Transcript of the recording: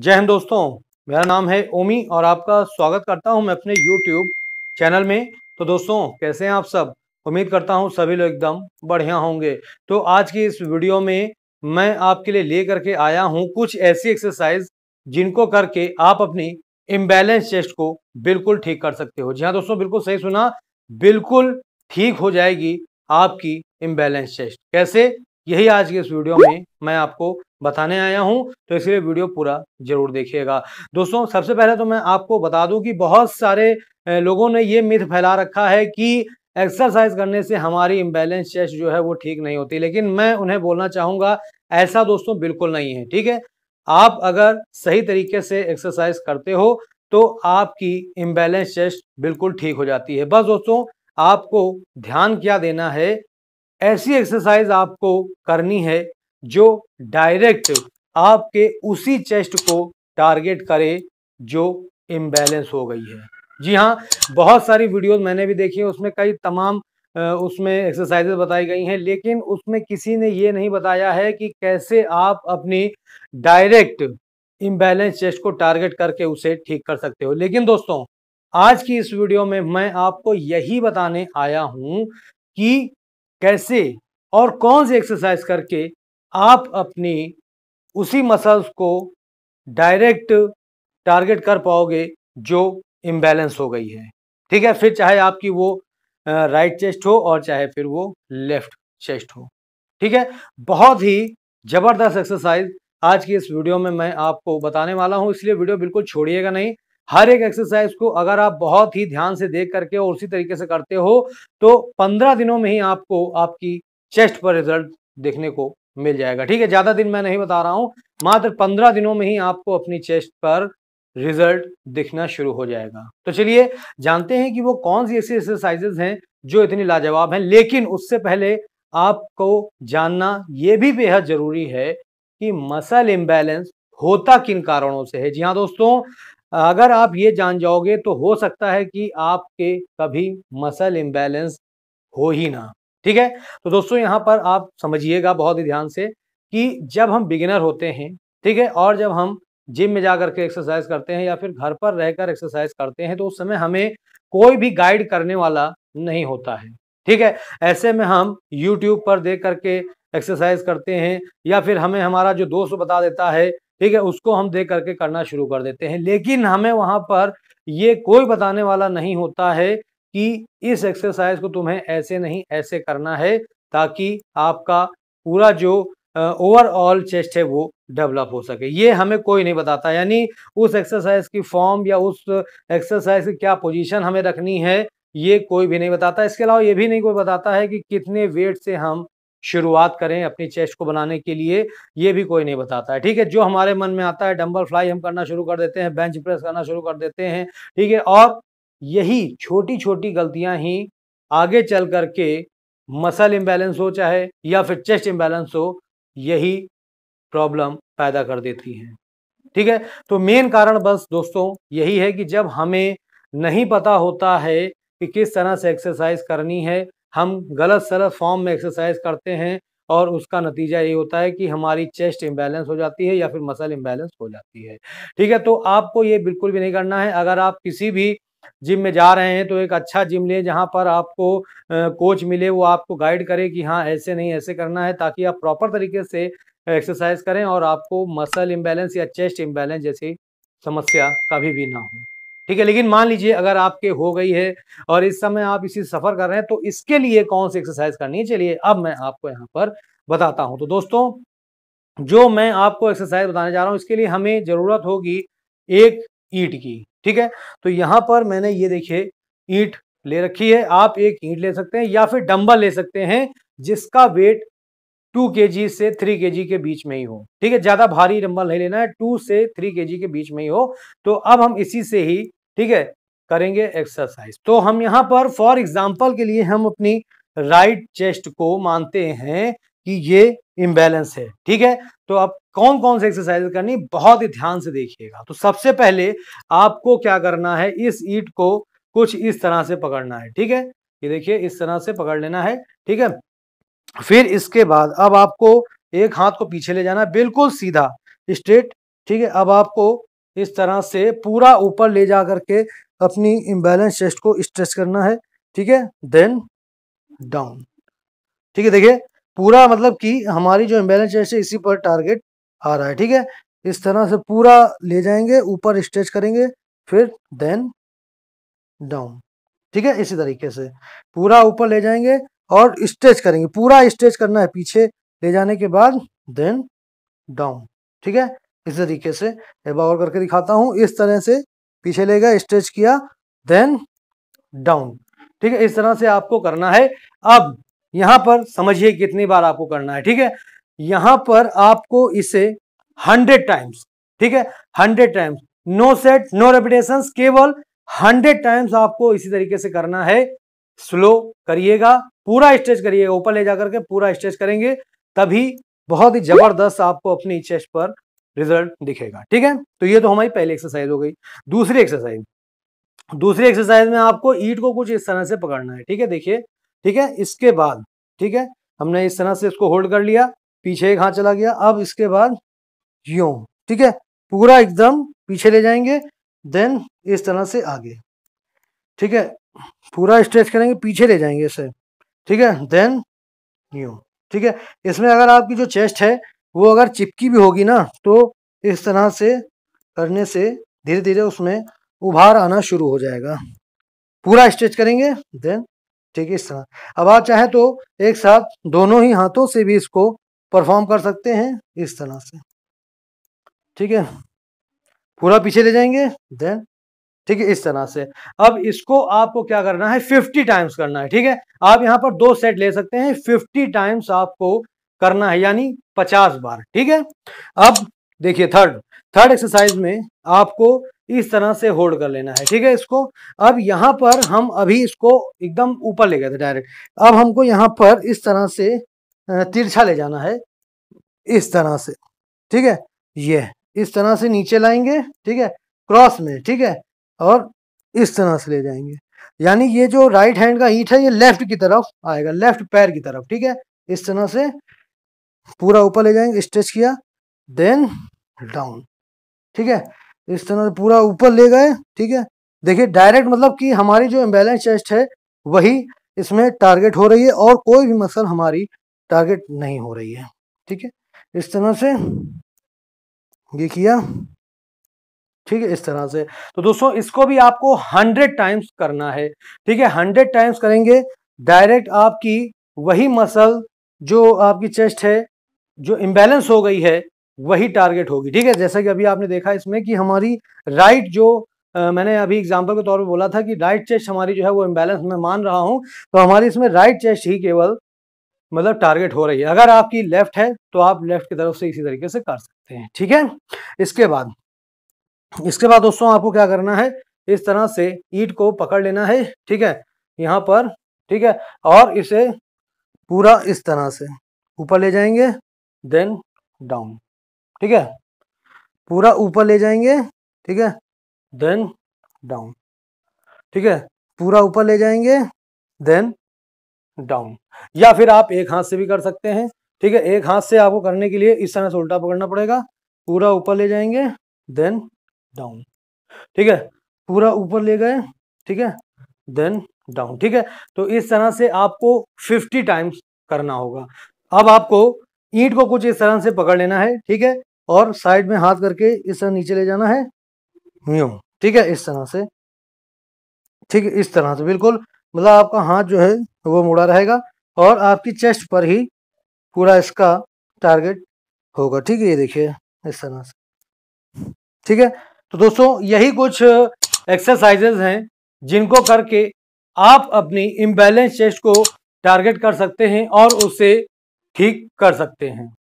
जय हिंद दोस्तों मेरा नाम है ओमी और आपका स्वागत करता हूं मैं अपने यूट्यूब चैनल में तो दोस्तों कैसे हैं आप सब उम्मीद करता हूं सभी लोग एकदम बढ़िया होंगे तो आज की इस वीडियो में मैं आपके लिए ले करके आया हूं कुछ ऐसी एक्सरसाइज जिनको करके आप अपनी इम्बैलेंस चेस्ट को बिल्कुल ठीक कर सकते हो जी हाँ दोस्तों बिल्कुल सही सुना बिल्कुल ठीक हो जाएगी आपकी इम्बैलेंस चेस्ट कैसे यही आज की इस वीडियो में मैं आपको बताने आया हूं तो इसलिए वीडियो पूरा जरूर देखिएगा दोस्तों सबसे पहले तो मैं आपको बता दूं कि बहुत सारे लोगों ने ये मिथ फैला रखा है कि एक्सरसाइज करने से हमारी इम्बेलेंस चेस्ट जो है वो ठीक नहीं होती लेकिन मैं उन्हें बोलना चाहूँगा ऐसा दोस्तों बिल्कुल नहीं है ठीक है आप अगर सही तरीके से एक्सरसाइज करते हो तो आपकी इम्बेलेंस चेस्ट बिल्कुल ठीक हो जाती है बस दोस्तों आपको ध्यान क्या देना है ऐसी एक्सरसाइज आपको करनी है जो डायरेक्ट आपके उसी चेस्ट को टारगेट करे जो इम्बैलेंस हो गई है जी हाँ बहुत सारी वीडियोस मैंने भी देखी है उसमें कई तमाम उसमें एक्सरसाइजेज बताई गई हैं लेकिन उसमें किसी ने ये नहीं बताया है कि कैसे आप अपनी डायरेक्ट इम्बैलेंस चेस्ट को टारगेट करके उसे ठीक कर सकते हो लेकिन दोस्तों आज की इस वीडियो में मैं आपको यही बताने आया हूं कि कैसे और कौन सी एक्सरसाइज करके आप अपनी उसी मसल्स को डायरेक्ट टारगेट कर पाओगे जो इम्बैलेंस हो गई है ठीक है फिर चाहे आपकी वो राइट चेस्ट हो और चाहे फिर वो लेफ्ट चेस्ट हो ठीक है बहुत ही ज़बरदस्त एक्सरसाइज आज की इस वीडियो में मैं आपको बताने वाला हूं इसलिए वीडियो बिल्कुल छोड़िएगा नहीं हर एक एक्सरसाइज को अगर आप बहुत ही ध्यान से देख करके और उसी तरीके से करते हो तो पंद्रह दिनों में ही आपको आपकी चेस्ट पर रिजल्ट देखने को मिल जाएगा ठीक है ज़्यादा दिन मैं नहीं बता रहा हूँ मात्र पंद्रह दिनों में ही आपको अपनी चेस्ट पर रिजल्ट दिखना शुरू हो जाएगा तो चलिए जानते हैं कि वो कौन सी ऐसी एक्सरसाइजेज हैं जो इतनी लाजवाब हैं लेकिन उससे पहले आपको जानना ये भी बेहद ज़रूरी है कि मसल इम्बैलेंस होता किन कारणों से है जी हाँ दोस्तों अगर आप ये जान जाओगे तो हो सकता है कि आपके कभी मसल इम्बैलेंस हो ही ना ठीक है तो दोस्तों यहाँ पर आप समझिएगा बहुत ही ध्यान से कि जब हम बिगिनर होते हैं ठीक है और जब हम जिम में जा के एक्सरसाइज करते हैं या फिर घर पर रहकर एक्सरसाइज करते हैं तो उस समय हमें कोई भी गाइड करने वाला नहीं होता है ठीक है ऐसे में हम यूट्यूब पर देख करके एक्सरसाइज करते हैं या फिर हमें हमारा जो दोस्त बता देता है ठीक है उसको हम देख करके करना शुरू कर देते हैं लेकिन हमें वहाँ पर ये कोई बताने वाला नहीं होता है कि इस एक्सरसाइज को तुम्हें ऐसे नहीं ऐसे करना है ताकि आपका पूरा जो ओवरऑल चेस्ट है वो डेवलप हो सके ये हमें कोई नहीं बताता यानी उस एक्सरसाइज की फॉर्म या उस एक्सरसाइज की क्या पोजीशन हमें रखनी है ये कोई भी नहीं बताता इसके अलावा ये भी नहीं कोई बताता है कि कितने वेट से हम शुरुआत करें अपनी चेस्ट को बनाने के लिए ये भी कोई नहीं बताता है ठीक है जो हमारे मन में आता है डंबल फ्लाई हम करना शुरू कर देते हैं बेंच प्रेस करना शुरू कर देते हैं ठीक है और यही छोटी छोटी गलतियां ही आगे चल करके मसल इम्बैलेंस हो चाहे या फिर चेस्ट इम्बैलेंस हो यही प्रॉब्लम पैदा कर देती हैं ठीक है तो मेन कारण बस दोस्तों यही है कि जब हमें नहीं पता होता है कि किस तरह से एक्सरसाइज करनी है हम गलत सलत फॉर्म में एक्सरसाइज करते हैं और उसका नतीजा ये होता है कि हमारी चेस्ट इम्बैलेंस हो जाती है या फिर मसल इम्बैलेंस हो जाती है ठीक है तो आपको ये बिल्कुल भी नहीं करना है अगर आप किसी भी जिम में जा रहे हैं तो एक अच्छा जिम लें जहां पर आपको कोच मिले वो आपको गाइड करे कि हाँ ऐसे नहीं ऐसे करना है ताकि आप प्रॉपर तरीके से एक्सरसाइज करें और आपको मसल इम्बैलेंस या चेस्ट इम्बैलेंस जैसी समस्या कभी भी ना हो ठीक है लेकिन मान लीजिए अगर आपके हो गई है और इस समय आप इसी सफ़र कर रहे हैं तो इसके लिए कौन सी एक्सरसाइज करनी है चलिए अब मैं आपको यहाँ पर बताता हूँ तो दोस्तों जो मैं आपको एक्सरसाइज बताने जा रहा हूँ इसके लिए हमें ज़रूरत होगी एक ईट की ठीक है तो यहां पर मैंने ये देखिए ईट ले रखी है आप एक ईट ले सकते हैं या फिर डम्बल ले सकते हैं जिसका वेट टू के से थ्री के के बीच में ही हो ठीक है ज्यादा भारी डम्बल नहीं लेना है टू से थ्री के के बीच में ही हो तो अब हम इसी से ही ठीक है करेंगे एक्सरसाइज तो हम यहाँ पर फॉर एग्जाम्पल के लिए हम अपनी राइट चेस्ट को मानते हैं कि ये इम्बैलेंस है ठीक है तो आप कौन कौन से एक्सरसाइज करनी बहुत ही ध्यान से देखिएगा तो सबसे पहले आपको क्या करना है इस ईट को कुछ इस तरह से पकड़ना है ठीक है ये देखिए इस तरह से पकड़ लेना है ठीक है फिर इसके बाद अब आपको एक हाथ को पीछे ले जाना है बिल्कुल सीधा स्ट्रेट ठीक है अब आपको इस तरह से पूरा ऊपर ले जा करके अपनी इम्बेलेंस चेस्ट को स्ट्रेच करना है ठीक है देन डाउन ठीक है देखिए पूरा मतलब कि हमारी जो इम्बेलेंस है इसी पर टारगेट आ रहा है ठीक है इस तरह से पूरा ले जाएंगे ऊपर स्ट्रेच करेंगे फिर देन डाउन ठीक है इसी तरीके से पूरा ऊपर ले जाएंगे और स्ट्रेच करेंगे पूरा स्ट्रेच करना है पीछे ले जाने के बाद देन डाउन ठीक है इस तरीके से एक बार और करके दिखाता हूँ इस तरह से पीछे ले गया स्ट्रेच किया देन डाउन ठीक है इस तरह से आपको करना है अब यहां पर समझिए कितनी बार आपको करना है ठीक है यहां पर आपको इसे हंड्रेड टाइम्स ठीक है hundred times no set no repetition केवल हंड्रेड टाइम्स आपको इसी तरीके से करना है स्लो करिएगा पूरा स्ट्रेच करिएगा ऊपर ले जाकर के पूरा स्ट्रेच करेंगे तभी बहुत ही जबरदस्त आपको अपनी चेस्ट पर रिजल्ट दिखेगा ठीक है तो ये तो हमारी पहली एक्सरसाइज हो गई दूसरी एक्सरसाइज दूसरी एक्सरसाइज में आपको ईट को कुछ इस तरह से पकड़ना है ठीक है देखिए ठीक है इसके बाद ठीक है हमने इस तरह से इसको होल्ड कर लिया पीछे एक हाथ चला गया अब इसके बाद यू ठीक है पूरा एकदम पीछे ले जाएंगे देन इस तरह से आगे ठीक है पूरा स्ट्रेच करेंगे पीछे ले जाएंगे इसे ठीक है देन यू ठीक है इसमें अगर आपकी जो चेस्ट है वो अगर चिपकी भी होगी ना तो इस तरह से करने से धीरे धीरे उसमें उभार आना शुरू हो जाएगा पूरा स्ट्रेच करेंगे देन ठीक है इस तरह अब आप चाहें तो एक साथ दोनों ही हाथों से भी इसको परफॉर्म कर सकते हैं इस तरह से ठीक है पूरा पीछे ले जाएंगे देन ठीक है इस तरह से अब इसको आपको क्या करना है फिफ्टी टाइम्स करना है ठीक है आप यहां पर दो सेट ले सकते हैं फिफ्टी टाइम्स आपको करना है यानी पचास बार ठीक है अब देखिए थर्ड थर्ड एक्सरसाइज में आपको इस तरह से होल्ड कर लेना है ठीक है इसको अब यहाँ पर हम अभी इसको एकदम ऊपर ले गए थे डायरेक्ट अब हमको यहाँ पर इस तरह से तिरछा ले जाना है इस तरह से ठीक है ये इस तरह से नीचे लाएंगे ठीक है क्रॉस में ठीक है और इस तरह से ले जाएंगे यानी ये जो राइट हैंड का ईट है ये लेफ्ट की तरफ आएगा लेफ्ट पैर की तरफ ठीक है इस तरह से पूरा ऊपर ले जाएंगे स्ट्रेच किया देन डाउन ठीक है इस तरह से पूरा ऊपर ले गए ठीक है देखिए डायरेक्ट मतलब कि हमारी जो इम्बेलेंस चेस्ट है वही इसमें टारगेट हो रही है और कोई भी मसल हमारी टारगेट नहीं हो रही है ठीक है इस तरह से ये किया ठीक है इस तरह से तो दोस्तों इसको भी आपको हंड्रेड टाइम्स करना है ठीक है हंड्रेड टाइम्स करेंगे डायरेक्ट आपकी वही मसल जो आपकी चेस्ट है जो इम्बेलेंस हो गई है वही टारगेट होगी ठीक है जैसा कि अभी आपने देखा इसमें कि हमारी राइट जो आ, मैंने अभी एग्जांपल के तौर पर बोला था कि राइट चेस्ट हमारी जो है वो इम्बेलेंस मैं मान रहा हूँ तो हमारी इसमें राइट चेस्ट ही केवल मतलब टारगेट हो रही है अगर आपकी लेफ्ट है तो आप लेफ्ट की तरफ से इसी तरीके से कर सकते हैं ठीक है इसके बाद इसके बाद दोस्तों आपको क्या करना है इस तरह से ईट को पकड़ लेना है ठीक है यहाँ पर ठीक है और इसे पूरा इस तरह से ऊपर ले जाएंगे देन डाउन ठीक है पूरा ऊपर ले जाएंगे ठीक है देन डाउन ठीक है पूरा ऊपर ले जाएंगे देन डाउन या फिर आप एक हाथ से भी कर सकते हैं ठीक है एक हाथ से आपको करने के लिए इस तरह से उल्टा पकड़ना पड़ेगा पूरा ऊपर ले जाएंगे देन डाउन ठीक है पूरा ऊपर ले गए ठीक है देन डाउन ठीक है तो इस तरह से आपको 50 टाइम्स करना होगा अब आपको ईंट को कुछ इस तरह से पकड़ लेना है ठीक है और साइड में हाथ करके इस तरह नीचे ले जाना है यू ठीक है इस तरह से ठीक है इस तरह से बिल्कुल मतलब आपका हाथ जो है वो मुड़ा रहेगा और आपकी चेस्ट पर ही पूरा इसका टारगेट होगा ठीक है ये देखिए इस तरह से ठीक है तो दोस्तों यही कुछ एक्सरसाइजेज हैं जिनको करके आप अपनी इम्बेलेंस चेस्ट को टारगेट कर सकते हैं और उसे ठीक कर सकते हैं